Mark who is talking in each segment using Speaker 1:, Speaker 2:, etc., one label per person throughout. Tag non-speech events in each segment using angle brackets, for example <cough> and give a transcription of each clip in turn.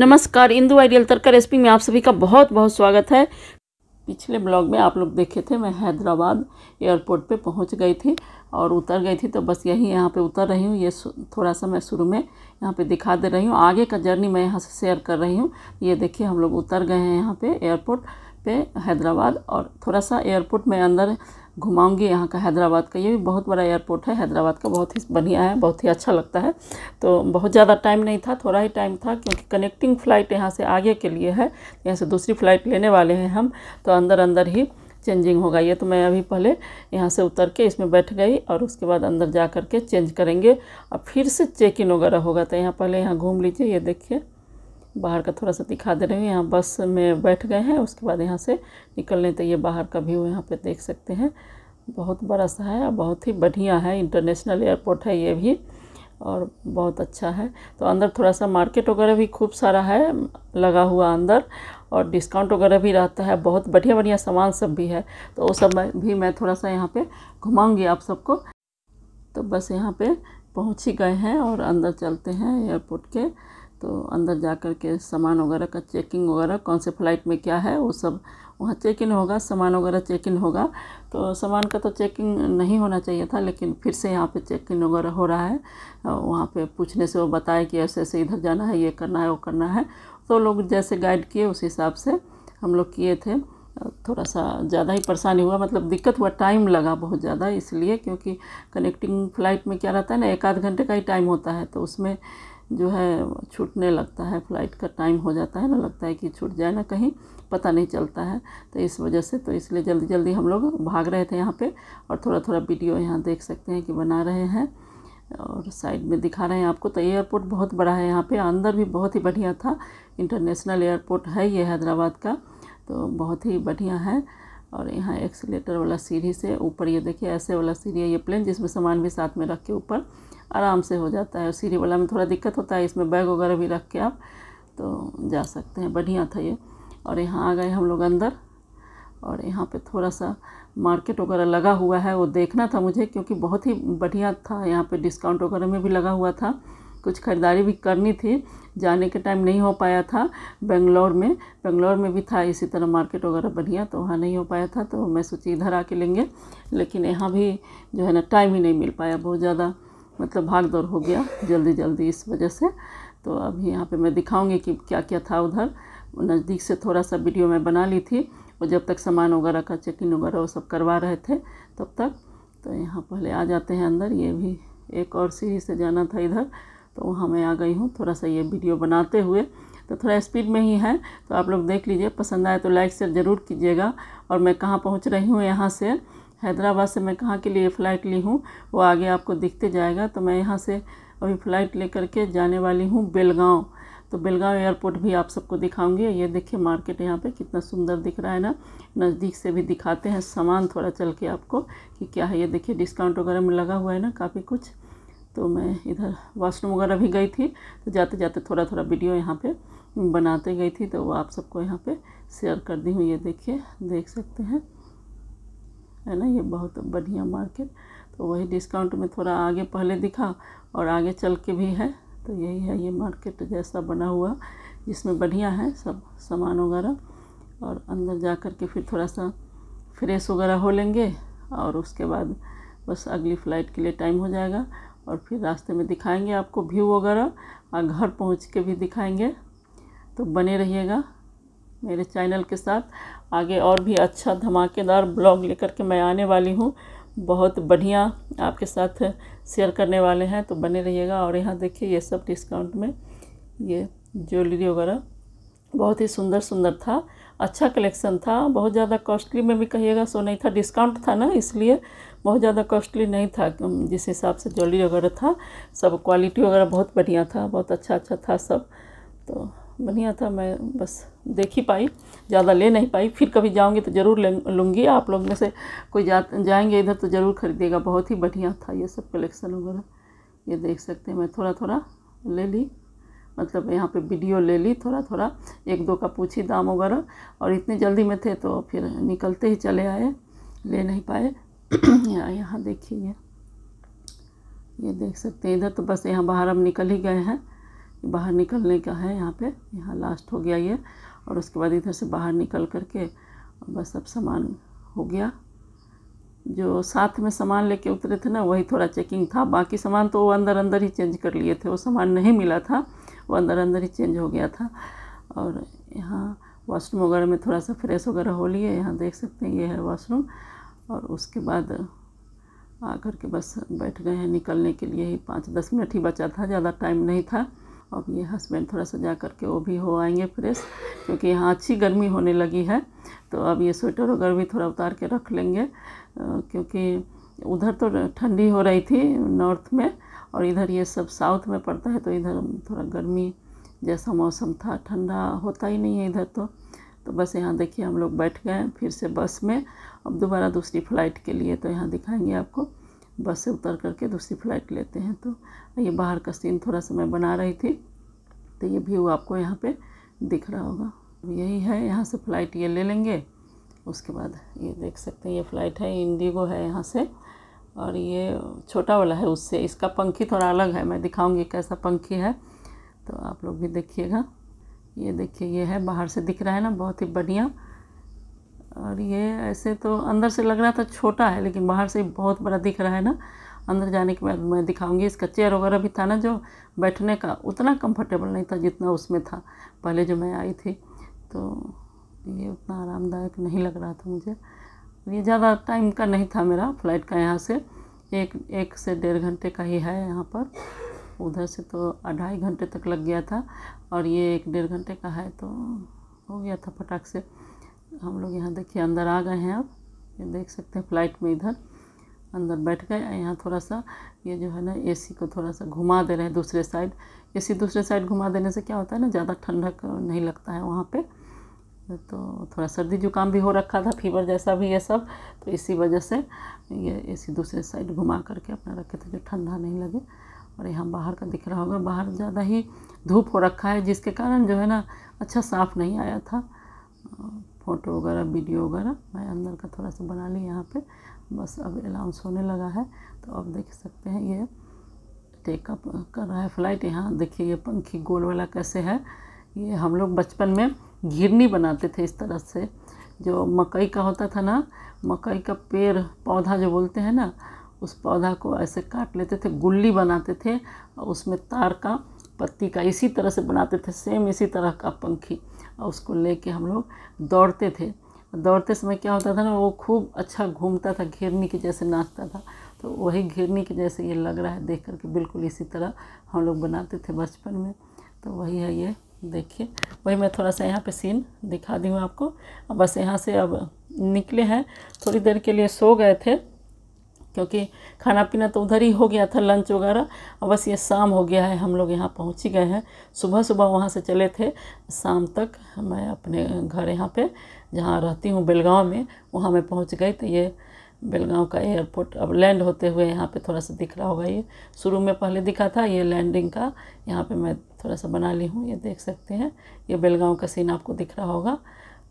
Speaker 1: नमस्कार इंदू आइडियल तड़का रेसिपी में आप सभी का बहुत बहुत स्वागत है पिछले ब्लॉग में आप लोग देखे थे मैं हैदराबाद एयरपोर्ट पे पहुंच गई थी और उतर गई थी तो बस यही यहाँ पे उतर रही हूँ ये थोड़ा सा मैं शुरू में यहाँ पे दिखा दे रही हूँ आगे का जर्नी मैं यहाँ से शेयर कर रही हूँ ये देखिए हम लोग उतर गए हैं यहाँ पर एयरपोर्ट पर हैदराबाद और थोड़ा सा एयरपोर्ट में अंदर घुमाऊंगी यहाँ का हैदराबाद का ये भी बहुत बड़ा एयरपोर्ट है हैदराबाद का बहुत ही बढ़िया है बहुत ही अच्छा लगता है तो बहुत ज़्यादा टाइम नहीं था थोड़ा ही टाइम था क्योंकि कनेक्टिंग फ़्लाइट यहाँ से आगे के लिए है यहाँ से दूसरी फ़्लाइट लेने वाले हैं हम तो अंदर अंदर ही चेंजिंग होगा ये तो मैं अभी पहले यहाँ से उतर के इसमें बैठ गई और उसके बाद अंदर जा कर के चेंज करेंगे और फिर से चेक इन वगैरह होगा तो यहाँ पहले यहाँ घूम लीजिए ये देखिए बाहर का थोड़ा सा दिखा दे रही हूँ यहाँ बस में बैठ गए हैं उसके बाद यहाँ से निकल लें तो ये बाहर का व्यू यहाँ पे देख सकते हैं बहुत बड़ा सा है बहुत ही बढ़िया है इंटरनेशनल एयरपोर्ट है ये भी और बहुत अच्छा है तो अंदर थोड़ा सा मार्केट वगैरह भी खूब सारा है लगा हुआ अंदर और डिस्काउंट वगैरह भी रहता है बहुत बढ़िया बढ़िया सामान सब भी है तो वो सब भी मैं थोड़ा सा यहाँ पे घुमाऊँगी आप सबको तो बस यहाँ पे पहुँच ही गए हैं और अंदर चलते हैं एयरपोर्ट के तो अंदर जा कर के सामान वगैरह का चेकिंग वगैरह कौन से फ़्लाइट में क्या है वो सब वहाँ चेक इन होगा सामान वगैरह चेक इन होगा तो सामान का तो चेकिंग नहीं होना चाहिए था लेकिन फिर से यहाँ पे चेक इन वगैरह हो रहा है वहाँ पे पूछने से वो बताए कि ऐसे ऐसे इधर जाना है ये करना है वो करना है तो लोग जैसे गाइड किए उस हिसाब से हम लोग किए थे थोड़ा सा ज़्यादा ही परेशानी हुआ मतलब दिक्कत हुआ टाइम लगा बहुत ज़्यादा इसलिए क्योंकि कनेक्टिंग फ़्लाइट में क्या रहता है ना एक आध घंटे का ही टाइम होता है तो उसमें जो है छूटने लगता है फ़्लाइट का टाइम हो जाता है ना लगता है कि छूट जाए ना कहीं पता नहीं चलता है तो इस वजह से तो इसलिए जल्दी जल्दी हम लोग भाग रहे थे यहाँ पे और थोड़ा थोड़ा वीडियो यहाँ देख सकते हैं कि बना रहे हैं और साइड में दिखा रहे हैं आपको तो एयरपोर्ट बहुत बड़ा है यहाँ पर अंदर भी बहुत ही बढ़िया था इंटरनेशनल एयरपोर्ट है ये हैदराबाद का तो बहुत ही बढ़िया है और यहाँ एक्सीटर वाला सीढ़ी से ऊपर ये देखिए ऐसे वाला सीढ़ी है ये प्लेन जिसमें सामान भी साथ में रख के ऊपर आराम से हो जाता है सीढ़ी वाला में थोड़ा दिक्कत होता है इसमें बैग वगैरह भी रख के आप तो जा सकते हैं बढ़िया था ये और यहाँ आ गए हम लोग अंदर और यहाँ पे थोड़ा सा मार्केट वगैरह लगा हुआ है वो देखना था मुझे क्योंकि बहुत ही बढ़िया था यहाँ पे डिस्काउंट वगैरह में भी लगा हुआ था कुछ ख़रीदारी भी करनी थी जाने के टाइम नहीं हो पाया था बेंगलोर में बेंगलोर में भी था इसी तरह मार्केट वगैरह बढ़िया तो वहाँ नहीं हो पाया था तो मैं सोची इधर आके लेंगे लेकिन यहाँ भी जो है ना टाइम ही नहीं मिल पाया बहुत ज़्यादा मतलब भाग दौड़ हो गया जल्दी जल्दी इस वजह से तो अभी यहाँ पे मैं दिखाऊंगी कि क्या क्या था उधर नज़दीक से थोड़ा सा वीडियो मैं बना ली थी और जब तक सामान वगैरह का चेकिंग वगैरह वो सब करवा रहे थे तब तक तो यहाँ पहले आ जाते हैं अंदर ये भी एक और सीढ़ी से जाना था इधर तो वहाँ मैं आ गई हूँ थोड़ा सा ये वीडियो बनाते हुए तो थोड़ा स्पीड में ही है तो आप लोग देख लीजिए पसंद आए तो लाइक शेयर ज़रूर कीजिएगा और मैं कहाँ पहुँच रही हूँ यहाँ से हैदराबाद से मैं कहाँ के लिए फ़्लाइट ली हूँ वो आगे आपको दिखते जाएगा तो मैं यहाँ से अभी फ़्लाइट लेकर के जाने वाली हूँ बेलगांव तो बेलगांव एयरपोर्ट भी आप सबको दिखाऊंगी ये देखिए मार्केट यहाँ पे कितना सुंदर दिख रहा है ना नज़दीक से भी दिखाते हैं सामान थोड़ा चल के आपको कि क्या है ये देखिए डिस्काउंट वगैरह में लगा हुआ है ना काफ़ी कुछ तो मैं इधर वाशरूम वगैरह भी गई थी तो जाते जाते थोड़ा थोड़ा वीडियो यहाँ पर बनाते गई थी तो वो आप सबको यहाँ पर शेयर कर दी हूँ ये देखिए देख सकते हैं है ना ये बहुत बढ़िया मार्केट तो वही डिस्काउंट में थोड़ा आगे पहले दिखा और आगे चल के भी है तो यही है ये मार्केट जैसा बना हुआ जिसमें बढ़िया है सब सामान वगैरह और अंदर जा कर के फिर थोड़ा सा फ्रेश वगैरह हो लेंगे और उसके बाद बस अगली फ़्लाइट के लिए टाइम हो जाएगा और फिर रास्ते में दिखाएंगे आपको व्यू वगैरह और घर पहुंच के भी दिखाएंगे तो बने रहिएगा मेरे चैनल के साथ आगे और भी अच्छा धमाकेदार ब्लॉग लेकर के मैं आने वाली हूँ बहुत बढ़िया आपके साथ शेयर करने वाले हैं तो बने रहिएगा और यहाँ देखिए ये सब डिस्काउंट में ये ज्वेलरी वगैरह बहुत ही सुंदर सुंदर था अच्छा कलेक्शन था बहुत ज़्यादा कॉस्टली में भी कहिएगा सो नहीं था डिस्काउंट था ना इसलिए बहुत ज़्यादा कॉस्टली नहीं था जिस हिसाब से ज्वेलरी वगैरह था सब क्वालिटी वगैरह बहुत बढ़िया था बहुत अच्छा अच्छा था सब तो बढ़िया था मैं बस देख ही पाई ज़्यादा ले नहीं पाई फिर कभी जाऊँगी तो ज़रूर लूँगी आप लोग में से कोई जा जाएंगे इधर तो ज़रूर खरीदेगा बहुत ही बढ़िया था ये सब कलेक्शन वगैरह ये देख सकते हैं मैं थोड़ा थोड़ा ले ली मतलब यहाँ पे वीडियो ले ली थोड़ा थोड़ा एक दो का पूछी दाम वगैरह और इतनी जल्दी में थे तो फिर निकलते ही चले आए ले नहीं पाए <clears throat> यहाँ यहाँ देखिए ये देख सकते हैं इधर तो बस यहाँ बाहर हम निकल ही गए हैं बाहर निकलने का है यहाँ पे यहाँ लास्ट हो गया ये और उसके बाद इधर से बाहर निकल करके बस अब सामान हो गया जो साथ में सामान लेके उतरे थे ना वही थोड़ा चेकिंग था बाकी सामान तो वो अंदर अंदर ही चेंज कर लिए थे वो सामान नहीं मिला था वो अंदर अंदर ही चेंज हो गया था और यहाँ वॉशरूम वगैरह में थोड़ा सा फ्रेश वगैरह हो लिए यहाँ देख सकते हैं ये है वॉशरूम और उसके बाद आकर के बस बैठ गए हैं निकलने के लिए ही पाँच दस मिनट ही बचा था ज़्यादा टाइम नहीं था और ये हस्बैंड थोड़ा सा जा करके वो भी हो आएंगे फ्रेश क्योंकि यहाँ अच्छी गर्मी होने लगी है तो अब ये स्वेटर वगैरह भी थोड़ा उतार के रख लेंगे क्योंकि उधर तो ठंडी हो रही थी नॉर्थ में और इधर ये सब साउथ में पड़ता है तो इधर थोड़ा गर्मी जैसा मौसम था ठंडा होता ही नहीं है इधर तो तो बस यहाँ देखिए हम लोग बैठ गए फिर से बस में अब दोबारा दूसरी फ़्लाइट के लिए तो यहाँ दिखाएंगे आपको बस से उतर करके दूसरी फ़्लाइट लेते हैं तो ये बाहर का सीन थोड़ा सा मैं बना रही थी तो ये व्यू आपको यहाँ पे दिख रहा होगा यही है यहाँ से फ़्लाइट ये ले लेंगे उसके बाद ये देख सकते हैं ये फ़्लाइट है इंडिगो है यहाँ से और ये छोटा वाला है उससे इसका पंखी थोड़ा अलग है मैं दिखाऊँगी कैसा पंखी है तो आप लोग भी देखिएगा ये देखिए ये है बाहर से दिख रहा है ना बहुत ही बढ़िया और ये ऐसे तो अंदर से लग रहा था छोटा है लेकिन बाहर से बहुत बड़ा दिख रहा है ना अंदर जाने के बाद मैं दिखाऊंगी इसका चेयर वगैरह भी था ना जो बैठने का उतना कंफर्टेबल नहीं था जितना उसमें था पहले जो मैं आई थी तो ये उतना आरामदायक नहीं लग रहा था मुझे ये ज़्यादा टाइम का नहीं था मेरा फ्लाइट का यहाँ से एक एक से डेढ़ घंटे का ही है यहाँ पर उधर से तो अढ़ाई घंटे तक लग गया था और ये एक डेढ़ घंटे का है तो हो गया था फटाक से हम लोग यहाँ देखिए अंदर आ गए हैं अब ये देख सकते हैं फ्लाइट में इधर अंदर बैठ गए यहाँ थोड़ा सा ये जो है ना एसी को थोड़ा सा घुमा दे रहे हैं दूसरे साइड एसी दूसरे साइड घुमा देने से क्या होता है ना ज़्यादा ठंडक नहीं लगता है वहाँ पे तो थोड़ा सर्दी जुकाम भी हो रखा था फीवर जैसा भी ये सब तो इसी वजह से ये ए दूसरे साइड घुमा करके अपना रखे थे जो ठंडा नहीं लगे और यहाँ बाहर का दिख रहा होगा बाहर ज़्यादा ही धूप हो रखा है जिसके कारण जो है ना अच्छा साफ नहीं आया था फ़ोटो वगैरह वीडियो वगैरह मैं अंदर का थोड़ा सा बना ली यहाँ पे बस अब अलाउंस होने लगा है तो अब देख सकते हैं ये टेकअप कर रहा है फ्लाइट यहाँ देखिए ये पंखी गोल वाला कैसे है ये हम लोग बचपन में घिरनी बनाते थे इस तरह से जो मकई का होता था ना मकई का पेड़ पौधा जो बोलते हैं ना उस पौधा को ऐसे काट लेते थे गुल्ली बनाते थे और उसमें तार का पत्ती का इसी तरह से बनाते थे सेम इसी तरह का पंखी और उसको लेके हम लोग दौड़ते थे दौड़ते समय क्या होता था ना वो खूब अच्छा घूमता था घेरनी के जैसे नाचता था तो वही घेरनी के जैसे ये लग रहा है देख करके बिल्कुल इसी तरह हम लोग बनाते थे बचपन में तो वही है ये देखिए वही मैं थोड़ा सा यहाँ पे सीन दिखा दी हूँ आपको बस यहाँ से अब निकले हैं थोड़ी देर के लिए सो गए थे क्योंकि खाना पीना तो उधर ही हो गया था लंच वगैरह और बस ये शाम हो गया है हम लोग यहाँ पहुँच ही गए हैं सुबह सुबह वहाँ से चले थे शाम तक मैं अपने घर यहाँ पे जहाँ रहती हूँ बेलगांव में वहाँ मैं पहुँच गई तो ये बेलगांव का एयरपोर्ट अब लैंड होते हुए यहाँ पे थोड़ा सा दिख रहा होगा ये शुरू में पहले दिखा था ये लैंडिंग का यहाँ पे मैं थोड़ा सा बना ली हूँ ये देख सकते हैं ये बेलगांव का सीन आपको दिख रहा होगा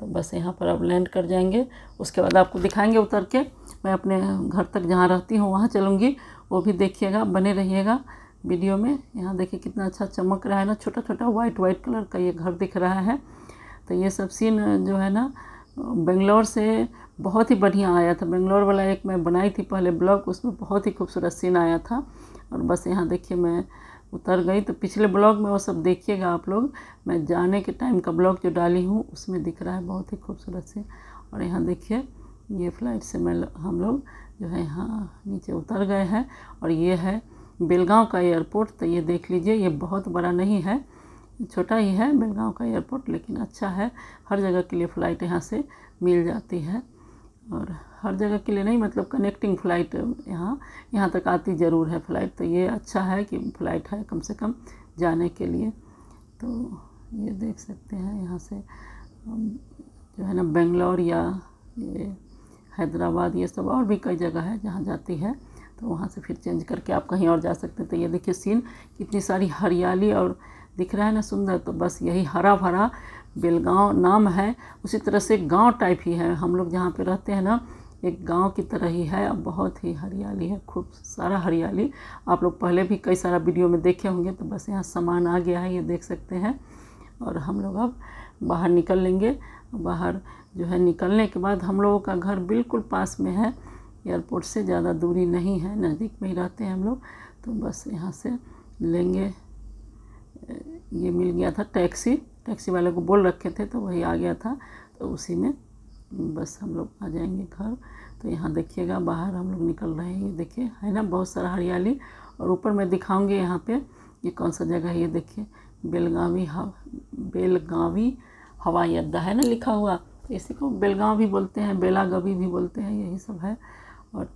Speaker 1: तो बस यहाँ पर आप लैंड कर जाएंगे उसके बाद आपको दिखाएंगे उतर के मैं अपने घर तक जहाँ रहती हूँ वहाँ चलूँगी वो भी देखिएगा बने रहिएगा वीडियो में यहाँ देखिए कितना अच्छा चमक रहा है ना छोटा छोटा वाइट वाइट कलर का ये घर दिख रहा है तो ये सब सीन जो है ना बेंगलोर से बहुत ही बढ़िया आया था बेंगलोर वाला एक मैं बनाई थी पहले ब्लॉग उसमें बहुत ही खूबसूरत सीन आया था और बस यहाँ देखिए मैं उतर गई तो पिछले ब्लॉग में वो सब देखिएगा आप लोग मैं जाने के टाइम का ब्लॉग जो डाली हूँ उसमें दिख रहा है बहुत ही खूबसूरत से और यहाँ देखिए ये फ्लाइट से मैं हम लोग जो है यहाँ नीचे उतर गए हैं और ये है बेलगांव का एयरपोर्ट तो ये देख लीजिए ये बहुत बड़ा नहीं है छोटा ही है बेलगांव का एयरपोर्ट लेकिन अच्छा है हर जगह के लिए फ़्लाइट यहाँ से मिल जाती है और हर जगह के लिए नहीं मतलब कनेक्टिंग फ़्लाइट यहाँ यहाँ तक आती ज़रूर है फ़्लाइट तो ये अच्छा है कि फ़्लाइट है कम से कम जाने के लिए तो ये देख सकते हैं यहाँ से जो है ना बेंगलोर या ये हैदराबाद ये सब और भी कई जगह है जहाँ जाती है तो वहाँ से फिर चेंज करके आप कहीं और जा सकते हैं तो ये देखिए सीन कितनी सारी हरियाली और दिख रहा है ना सुंदर तो बस यही हरा भरा बेलगांव नाम है उसी तरह से गांव टाइप ही है हम लोग जहाँ पे रहते हैं ना एक गांव की तरह ही है और बहुत ही हरियाली है खूब सारा हरियाली आप लोग पहले भी कई सारा वीडियो में देखे होंगे तो बस यहाँ सामान आ गया है ये देख सकते हैं और हम लोग अब बाहर निकल लेंगे बाहर जो है निकलने के बाद हम लोगों का घर बिल्कुल पास में है एयरपोर्ट से ज़्यादा दूरी नहीं है नज़दीक में ही रहते हैं हम लोग तो बस यहाँ से लेंगे ये मिल गया था टैक्सी टैक्सी वाले को बोल रखे थे तो वही आ गया था तो उसी में बस हम लोग आ जाएंगे घर तो यहाँ देखिएगा बाहर हम लोग निकल रहे हैं ये देखिए है ना बहुत सारा हरियाली और ऊपर मैं दिखाऊंगी यहाँ पे ये कौन सा जगह है ये देखिए बेलगावी हवा बेलगावी हवाई अड्डा है ना लिखा हुआ तो इसी को बेलगांव भी बोलते हैं बेलागवी भी बोलते हैं यही सब है और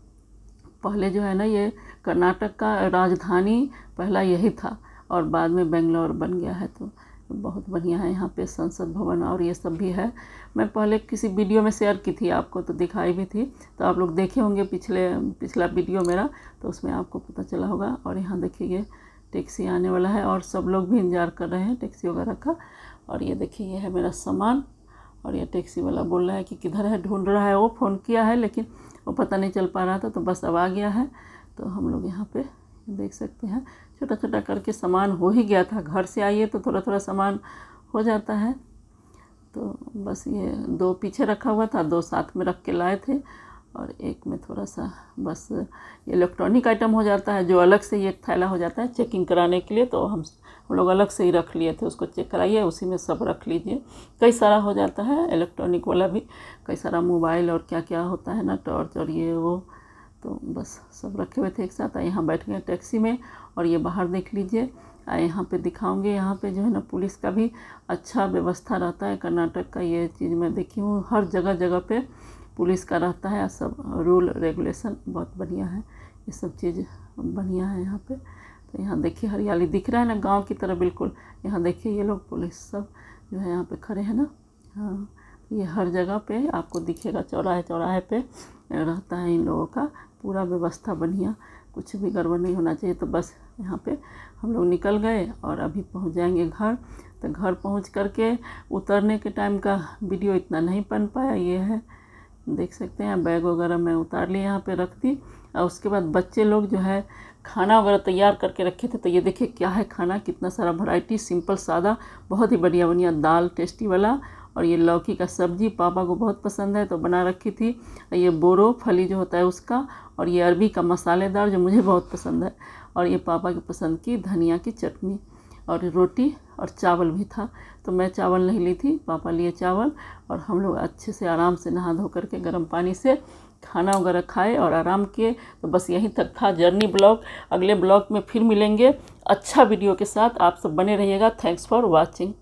Speaker 1: पहले जो है ना ये कर्नाटक का राजधानी पहला यही था और बाद में बेंगलोर बन गया है तो बहुत बढ़िया है यहाँ पे संसद भवन और ये सब भी है मैं पहले किसी वीडियो में शेयर की थी आपको तो दिखाई भी थी तो आप लोग देखे होंगे पिछले पिछला वीडियो मेरा तो उसमें आपको पता चला होगा और यहाँ देखिए ये टैक्सी आने वाला है और सब लोग भी इंतजार कर रहे हैं टैक्सी वगैरह का और ये देखिए ये है मेरा सामान और ये टैक्सी वाला बोल रहा है कि किधर है ढूंढ रहा है वो फ़ोन किया है लेकिन वो पता नहीं चल पा रहा था तो बस अब आ गया है तो हम लोग यहाँ पे देख सकते हैं छोटा छोटा करके सामान हो ही गया था घर से आइए तो थोड़ा थोड़ा सामान हो जाता है तो बस ये दो पीछे रखा हुआ था दो साथ में रख के लाए थे और एक में थोड़ा सा बस ये इलेक्ट्रॉनिक आइटम हो जाता है जो अलग से ये थैला हो जाता है चेकिंग कराने के लिए तो हम हम लोग अलग से ही रख लिए थे उसको चेक कराइए उसी में सब रख लीजिए कई सारा हो जाता है इलेक्ट्रॉनिक वाला भी कई सारा मोबाइल और क्या क्या होता है ना टॉर्च और ये वो तो बस सब रखे हुए थे एक साथ यहाँ बैठ गए टैक्सी में और ये बाहर देख लीजिए यहाँ पे दिखाऊंगे यहाँ पे जो है ना पुलिस का भी अच्छा व्यवस्था रहता है कर्नाटक का ये चीज़ मैं देखी हूँ हर जगह जगह पे पुलिस का रहता है सब रूल रेगुलेशन बहुत बढ़िया है ये सब चीज़ बढ़िया है यहाँ पे तो यहाँ देखिए हरियाली दिख रहा है ना गांव की तरह बिल्कुल यहाँ देखिए ये लोग पुलिस सब जो है यहाँ पर खड़े हैं ना हाँ ये हर जगह पे आपको दिखेगा चौराहे चौराहे पे रहता है इन लोगों का पूरा व्यवस्था बढ़िया कुछ भी गड़बड़ नहीं होना चाहिए तो बस यहाँ पे हम लोग निकल गए और अभी पहुँच जाएंगे घर तो घर पहुँच करके उतरने के टाइम का वीडियो इतना नहीं बन पाया ये है देख सकते हैं बैग वगैरह मैं उतार ली यहाँ पे रख दी और उसके बाद बच्चे लोग जो है खाना वगैरह तैयार करके रखे थे तो ये देखिए क्या है खाना कितना सारा वराइटी सिंपल सादा बहुत ही बढ़िया बढ़िया दाल टेस्टी वाला और ये लौकी का सब्जी पापा को बहुत पसंद है तो बना रखी थी ये बोरो फली जो होता है उसका और ये अरबी का मसालेदार जो मुझे बहुत पसंद है और ये पापा की पसंद की धनिया की चटनी और रोटी और चावल भी था तो मैं चावल नहीं ली थी पापा लिए चावल और हम लोग अच्छे से आराम से नहा धो करके गर्म पानी से खाना वगैरह खाए और आराम किए तो बस यहीं तक था जर्नी ब्लॉग अगले ब्लॉग में फिर मिलेंगे अच्छा वीडियो के साथ आप सब बने रहिएगा थैंक्स फॉर वॉचिंग